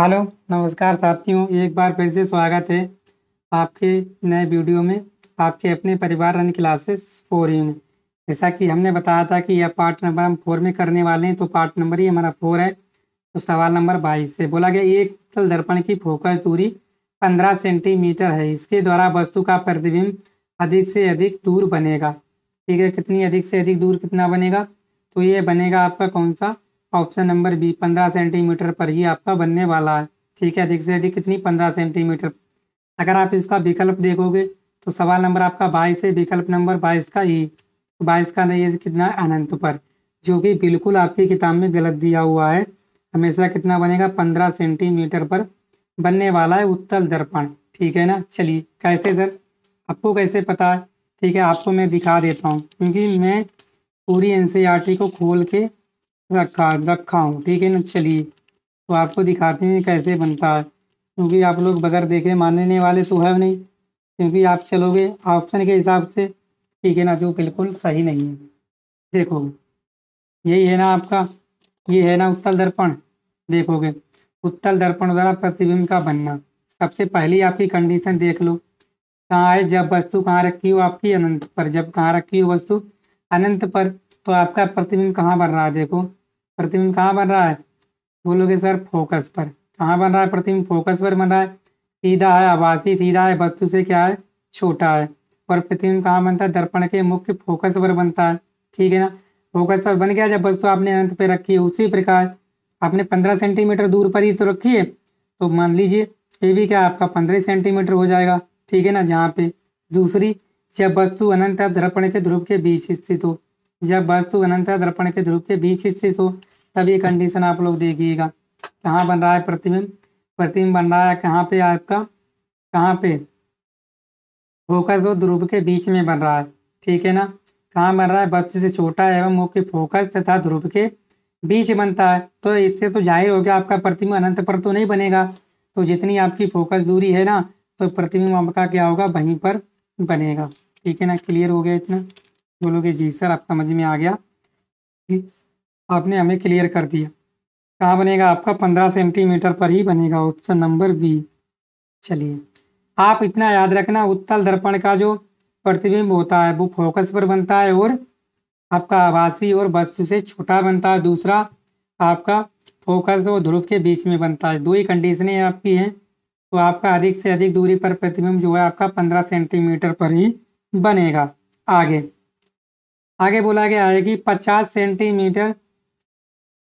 hello नमस्कार साथियों एक बार फिर से स्वागत है आपके नए वीडियो में आपके अपने परिवार रन क्लासेस फोर ही में जैसा कि हमने बताया था कि यह पार्ट नंबर हम फोर में करने वाले हैं तो पार्ट नंबर ही हमारा फोर है तो सवाल नंबर बाईस है बोला गया एक चल दर्पण की फोकस दूरी पंद्रह सेंटीमीटर है इसके द्वारा वस्तु का प्रतिबिंब अधिक से अधिक दूर बनेगा ठीक है कितनी अधिक से अधिक दूर कितना बनेगा तो ये बनेगा आपका कौन सा ऑप्शन नंबर बी पंद्रह सेंटीमीटर पर ही आपका बनने वाला है ठीक है अधिक से अधिक कितनी पंद्रह सेंटीमीटर अगर आप इसका विकल्प देखोगे तो सवाल नंबर आपका बाईस है विकल्प नंबर बाईस का ही तो बाईस का नहीं है कितना अनंत पर जो कि बिल्कुल आपकी किताब में गलत दिया हुआ है हमेशा कितना बनेगा पंद्रह सेंटीमीटर पर बनने वाला है उत्तल दर्पण ठीक है ना चलिए कैसे सर आपको कैसे पता है ठीक है आपको मैं दिखा देता हूँ क्योंकि मैं पूरी एन को खोल के रखा रखा हूँ ठीक है ना चलिए तो आपको दिखाते हैं कैसे बनता है क्योंकि आप लोग बगैर देखे मानने वाले तो है नहीं क्योंकि आप चलोगे ऑप्शन के हिसाब से ठीक है ना जो बिल्कुल सही नहीं है देखोगे यही है ना आपका ये है ना उत्तल दर्पण देखोगे उत्तल दर्पण द्वारा प्रतिबिंब का बनना सबसे पहली आपकी कंडीशन देख लो कहाँ है जब वस्तु कहाँ रखी हो आपकी अनंत पर जब कहाँ रखी हो वस्तु अनंत पर तो आपका प्रतिबिंब कहाँ बन रहा है देखो प्रतिबिंब कहाँ बन रहा है बोलोगे सर फोकस पर कहाँ बन रहा है प्रतिबिंब फोकस पर बन रहा है सीधा है आवासी सीधा है वस्तु से क्या है छोटा है और प्रतिबिंब कहाँ बनता है दर्पण के मुख्य फोकस पर बनता है ठीक है ना फोकस पर बन गया जब वस्तु आपने अनंत पर रखी है उसी प्रकार आपने पंद्रह सेंटीमीटर दूर पर ही तो रखी है तो मान लीजिए ये भी क्या आपका पंद्रह सेंटीमीटर हो जाएगा ठीक है ना जहाँ पे दूसरी जब वस्तु अनंत दर्पण के ध्रुव के बीच स्थित हो जब वस्तु अनंत दर्पण के ध्रुव के बीच स्थित हो तभी कंडीशन आप लोग देखिएगा कहाँ बन रहा है प्रतिबिंब प्रतिबिंब बन रहा है कहाँ पे आपका कहाँ पे फोकस और ध्रुव के बीच में बन रहा है ठीक है ना कहाँ बन रहा है वस्तु से छोटा एवं मुख्य फोकस तथा ध्रुव के बीच बनता है तो इससे तो जाहिर हो गया आपका प्रतिमा अनंत पर तो नहीं बनेगा तो जितनी आपकी फोकस दूरी है ना तो प्रतिमा आपका क्या होगा वहीं पर बनेगा ठीक है ना क्लियर हो गया इतना बोलोगे जी सर आप समझ में आ गया आपने हमें क्लियर कर दिया कहाँ बनेगा आपका पंद्रह सेंटीमीटर पर ही बनेगा ऑप्शन नंबर बी चलिए आप इतना याद रखना उत्तल दर्पण का जो प्रतिबिंब होता है वो फोकस पर बनता है और आपका आवासी और वस्तु से छोटा बनता है दूसरा आपका फोकस और ध्रुव के बीच में बनता है दो ही कंडीशनें आपकी हैं तो आपका अधिक से अधिक दूरी पर प्रतिबिंब जो है आपका पंद्रह सेंटीमीटर पर ही बनेगा आगे आगे बोला गया है कि 50 सेंटीमीटर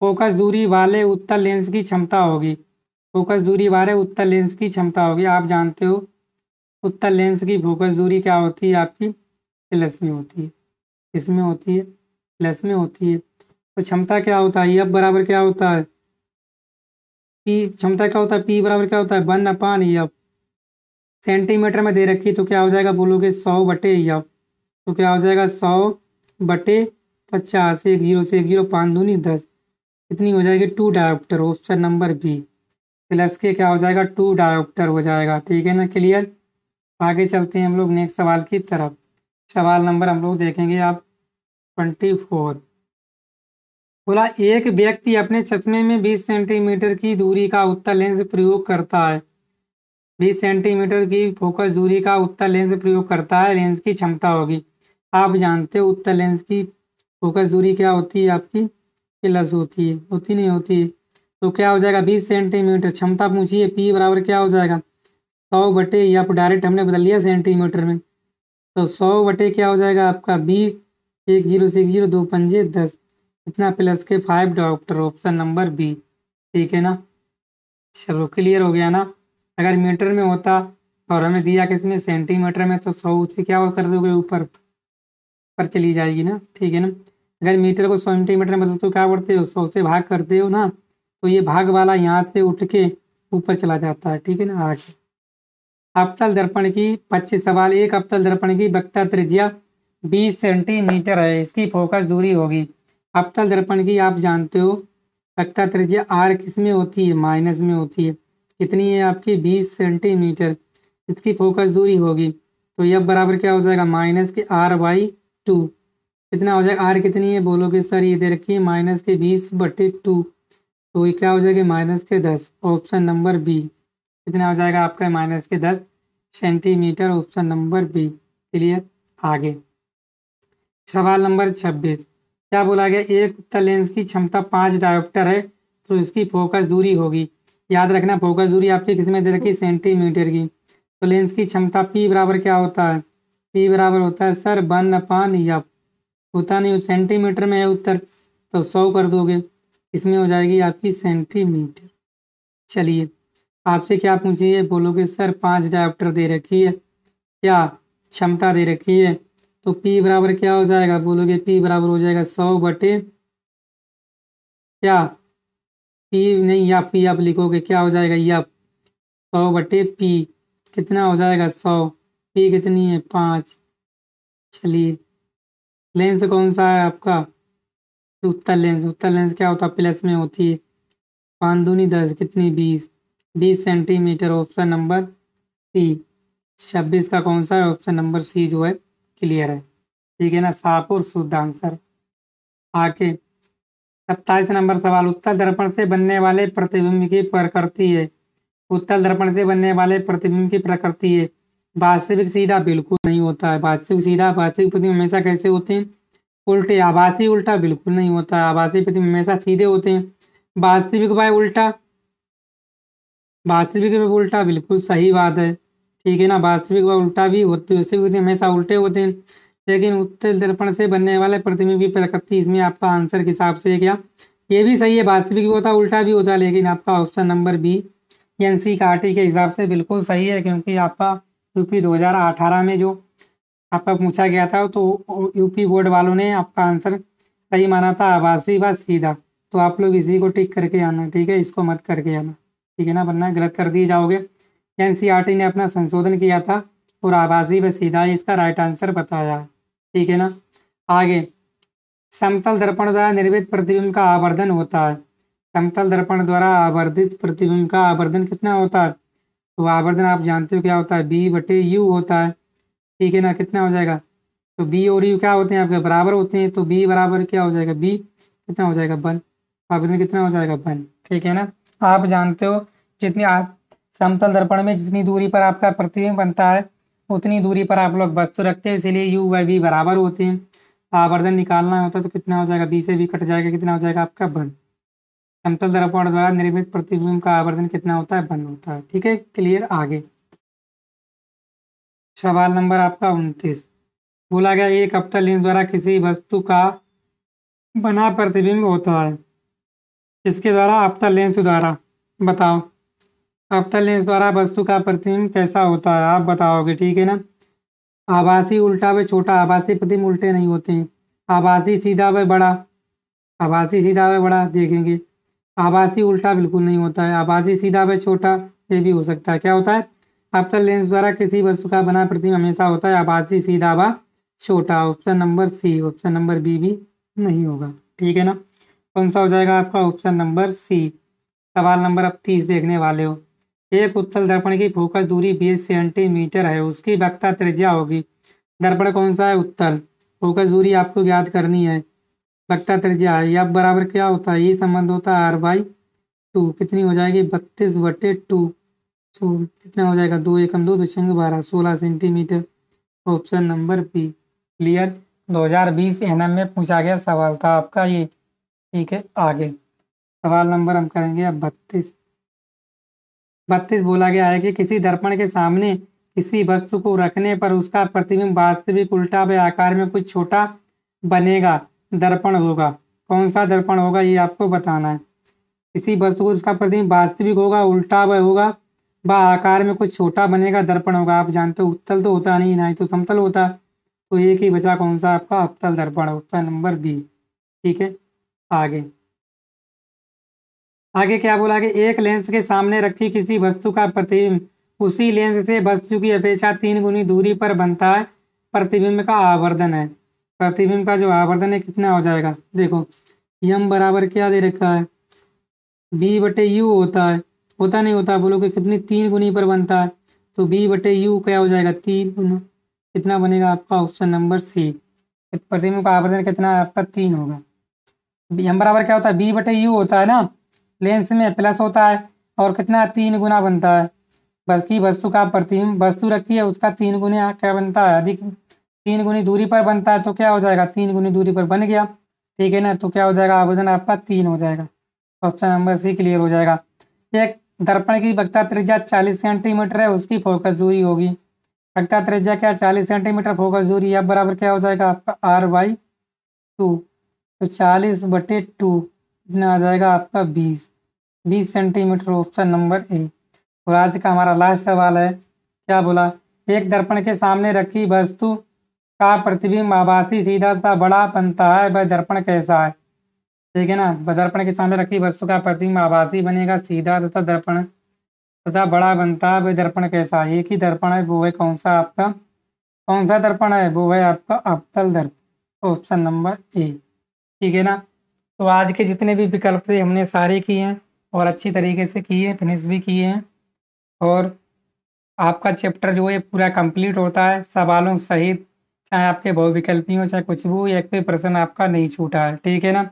फोकस दूरी वाले उत्तर लेंस की क्षमता होगी फोकस दूरी वाले उत्तर लेंस की क्षमता होगी आप जानते हो उत्तर लेंस की फोकस दूरी क्या होती है आपकी प्लस में होती है इसमें होती है प्लस में होती है तो क्षमता क्या होता है अब बराबर क्या होता है पी क्षमता क्या होता है पी बराबर क्या होता है बन अपान यब सेंटीमीटर में दे रखी तो क्या हो जाएगा बोलोगे सौ बटे यब तो क्या हो जाएगा सौ बटे पचास एक जीरो से एक जीरो पाँच दूनी दस इतनी हो जाएगी two dioptre option number B plus के क्या हो जाएगा टू डायोप्टर हो जाएगा ठीक है ना क्लियर आगे चलते हैं हम लोग नेक्स्ट सवाल की तरफ सवाल नंबर हम लोग देखेंगे आप ट्वेंटी फोर बोला एक व्यक्ति अपने चश्मे में बीस सेंटीमीटर की दूरी का उत्तर लेंस प्रयोग करता है बीस सेंटीमीटर की फोकस दूरी का उत्तर लेंस प्रयोग करता है लेंस की क्षमता होगी आप जानते हो उत्तर लेंस की फोकस दूरी क्या होती है आपकी प्लस होती है होती नहीं होती है तो क्या हो जाएगा बीस सेंटीमीटर क्षमता पूछिए पी बराबर क्या हो जाएगा सौ बटे या आप डायरेक्ट हमने बदल लिया सेंटीमीटर में तो सौ बटे क्या हो जाएगा आपका बीस एक जीरो से एक जीरो दो पंजे दस इतना प्लस के five dioptre option number B ठीक है ना चलो क्लियर हो गया ना अगर मीटर में होता और हमें दिया किसमें सेंटीमीटर में तो सौ से क्या कर दोगे ऊपर पर चली जाएगी ना ठीक है ना अगर मीटर को सौ सेंटीमीटर में बदलते हो क्या बढ़ते हो सौ से भाग करते हो ना तो ये भाग वाला यहाँ से उठ के ऊपर चला जाता है ठीक है ना आगे अवतल दर्पण की पच्चीस सवाल एक अवतल दर्पण की बक्ता त्रिज्या बीस सेंटीमीटर है इसकी फोकस दूरी होगी अवतल दर्पण की आप जानते हो बक्ता त्रिज्या आर किस में होती है माइनस में होती है कितनी है आपकी बीस सेंटीमीटर इसकी फोकस दूरी होगी तो यह बराबर क्या हो जाएगा माइनस के आर वाई टू कितना हो जाएगा आर कितनी है बोलोगे सर ये दे रखिए माइनस के बीस बटे टू तो ये क्या हो जाएगा माइनस के दस ऑप्शन नंबर बी कितना हो जाएगा आपका माइनस के दस centimetre option number B clear आगे सवाल नंबर छब्बीस क्या बोला गया एक उत्तर लेंस की क्षमता पाँच डायोप्टर है तो इसकी फोकस दूरी होगी याद रखना फोकस दूरी आपकी किसमें दे रखी सेंटीमीटर की तो लेंस की क्षमता पी बराबर क्या होता है पी बराबर होता है सर वन अपान या होता नहीं सेंटीमीटर में है उत्तर तो सौ कर दोगे इसमें हो जाएगी आपकी सेंटीमीटर चलिए आपसे क्या पूछिए बोलोगे सर पाँच डायप्टर दे रखी है क्या क्षमता दे रखी है तो पी बराबर क्या हो जाएगा बोलोगे पी बराबर हो जाएगा सौ बटे क्या पी नहीं या पी आप लिखोगे क्या हो जाएगा या सौ बटे पी कितना हो जाएगा सौ पी कितनी है पाँच चलिए लेंस कौन सा है आपका उत्तर लेंस उत्तर लेंस क्या होता है प्लस में होती है पानदूनी दस कितनी बीस बीस सेंटीमीटर ऑप्शन नंबर सी छब्बीस का कौन सा है ऑप्शन नंबर सी जो है क्लियर है ठीक है ना साफ और शुद्ध आंसर आके सत्ताईस नंबर सवाल उत्तर दर्पण से बनने वाले प्रतिबिंब की प्रकृति है उत्तर दर्पण से बनने वाले प्रतिबिंब की प्रकृति है वास्तविक सीधा बिल्कुल नहीं होता है वास्तविक सीधा वास्तविक प्रतिबिंब हमेशा कैसे होते हैं उल्टे आभासी उल्टा बिल्कुल नहीं होता है आभासी प्रतिबिंब हमेशा सीधे होते हैं वास्तविक बाय उल्टा वास्तविक उल्टा बिल्कुल सही बात है ठीक है ना वास्तविक व उल्टा भी होते प्रतिबिंब हमेशा उल्टे होते हैं लेकिन उत्तर दर्पण से बनने वाले प्रतिबिंब की प्रकृति इसमें आपका आंसर के हिसाब से क्या ये भी सही है वास्तविक भी होता उल्टा भी होता लेकिन आपका option number B N C का के हिसाब से बिल्कुल सही है क्योंकि आपका यूपी 2018 में जो आपका पूछा गया था तो यूपी बोर्ड वालों ने आपका आंसर सही माना था आभासी व सीधा तो आप लोग इसी को टिक करके आना ठीक है इसको मत करके आना ठीक है ना वरना गलत कर दिए जाओगे एन ने अपना संशोधन किया था और आभासी व सीधा इसका राइट आंसर बताया ठीक है ना आगे समतल दर्पण द्वारा निर्मित प्रतिबिंब का आवर्धन होता है समतल दर्पण द्वारा आवर्धित प्रतिबिंब का आवर्धन कितना होता है तो आवर्धन आप जानते हो क्या होता है बी बटे यू होता है ठीक है ना कितना हो जाएगा तो बी और यू क्या होते हैं आपके बराबर होते हैं तो बी बराबर क्या हो जाएगा बी कितना हो जाएगा बन तो आवर्धन कितना हो जाएगा बन ठीक है ना आप जानते हो जितनी आप समतल दर्पण में जितनी दूरी पर आपका प्रतिबिंब बनता है उतनी दूरी पर आप लोग वस्तु रखते हैं इसीलिए यू वाई बी बराबर होते हैं आवर्धन निकालना होता है तो कितना हो जाएगा बी से बी कट जाएगा कितना हो जाएगा आपका बन समतल दर्पण द्वारा निर्मित प्रतिबिंब का आवर्धन कितना होता है बन होता है ठीक है क्लियर आगे सवाल नंबर आपका उनतीस बोला गया एक अवतल लेंस द्वारा किसी वस्तु का बना प्रतिबिंब होता है इसके द्वारा अवतल लेंस द्वारा बताओ अवतल लेंस द्वारा वस्तु का प्रतिबिंब कैसा होता है आप बताओगे ठीक है ना आभासी उल्टा व छोटा आभासी प्रतिबिंब उल्टे नहीं होते हैं आभासी सीधा व बड़ा आभासी सीधा व बड़ा देखेंगे आभासी उल्टा बिल्कुल नहीं होता है आभासी सीधा व छोटा ये भी हो सकता है क्या होता है अवतल लेंस द्वारा किसी वस्तु का बना प्रतिमा हमेशा होता है आभासी सीधा व छोटा option number C option number B भी नहीं होगा ठीक है ना कौन सा हो जाएगा आपका ऑप्शन नंबर सी सवाल नंबर अब तीस देखने वाले हो एक उत्तल दर्पण की फोकस दूरी बीस सेंटीमीटर है उसकी वक्ता त्रिज्या होगी दर्पण कौन सा है उत्तल फोकस दूरी आपको याद करनी है लगता त्रिज्या है अब बराबर क्या होता है ये संबंध होता है आर बाई टू कितनी हो जाएगी बत्तीस बटे टू सो कितना हो जाएगा दो एकम दो दशंग बारह सोलह centimetre option number B clear 2020 NM में पूछा गया सवाल था आपका ये ठीक है आगे सवाल नंबर हम करेंगे अब बत्तीस बत्तीस बोला गया है कि किसी दर्पण के सामने किसी वस्तु को रखने पर उसका प्रतिबिंब वास्तविक उल्टा व आकार में कुछ छोटा बनेगा दर्पण होगा कौन सा दर्पण होगा ये आपको बताना है किसी वस्तु को उसका प्रतिबिंब वास्तविक होगा उल्टा वह होगा व आकार में कुछ छोटा बनेगा दर्पण होगा आप जानते हो उत्तल तो होता नहीं ना ही तो समतल होता तो एक ही बचा कौन सा आपका उत्तल दर्पण उत्तर नंबर बी ठीक है आगे आगे क्या बोला कि एक लेंस के सामने रखी किसी वस्तु का प्रतिबिंब उसी लेंस से वस्तु की अपेक्षा तीन गुनी दूरी पर बनता है प्रतिबिंब का आवर्धन है प्रतिबिंब का जो आवर्धन है कितना हो जाएगा देखो यम बराबर क्या दे रखा है बी बटे यू होता है होता नहीं होता कि कितनी तीन गुनी पर बनता है तो बी बटे यू क्या हो जाएगा तीन गुना कितना बनेगा आपका ऑप्शन नंबर सी प्रतिबिंब का आवर्धन कितना है आपका तीन होगा यम बराबर क्या होता है बी बटे यू होता है ना लेंस में प्लस होता है और कितना तीन गुना बनता है की वस्तु का प्रतिबिंब वस्तु रखी है उसका तीन गुना क्या बनता है अधिक तीन गुनी दूरी पर बनता है तो क्या हो जाएगा तीन गुनी दूरी पर बन गया ठीक है ना तो क्या हो जाएगा आवेदन आपका तीन हो जाएगा ऑप्शन नंबर सी क्लियर हो जाएगा एक दर्पण की वक्ता त्रिज्या चालीस सेंटीमीटर है उसकी फोकस दूरी होगी वक्ता त्रिज्या क्या चालीस सेंटीमीटर फोकस दूरी अब बराबर क्या हो जाएगा आपका आर बाई टू तो चालीस बटे टू इतना आ जाएगा आपका बीस बीस सेंटीमीटर ऑप्शन नंबर ए और आज का हमारा लास्ट सवाल है क्या बोला एक दर्पण के सामने रखी वस्तु का प्रतिबिंब आभासी सीधा सा बड़ा बनता है वह दर्पण कैसा है ठीक है ना दर्पण के सामने रखी वस्तु का प्रतिबिंब आभासी बनेगा सीधा तथा दर्पण तथा बड़ा बनता है वह दर्पण कैसा है एक ही दर्पण है वो है कौन सा आपका कौन सा दर्पण है वो है आपका अवतल दर्पण ऑप्शन नंबर ए ठीक है ना तो आज के जितने भी विकल्प थे हमने सारे किए हैं और अच्छी तरीके से किए फिनिश भी किए हैं और आपका चैप्टर जो है पूरा कंप्लीट होता है सवालों सहित चाहे आपके बहुविकल्पी हो चाहे कुछ भी हो एक भी प्रश्न आपका नहीं छूटा है ठीक है ना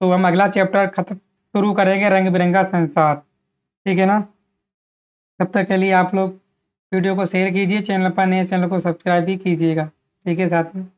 तो हम अगला चैप्टर खत्म शुरू करेंगे रंग बिरंगा संसार ठीक है ना तब तक के लिए आप लोग वीडियो को शेयर कीजिए चैनल पर नए चैनल को सब्सक्राइब भी कीजिएगा ठीक है साथ में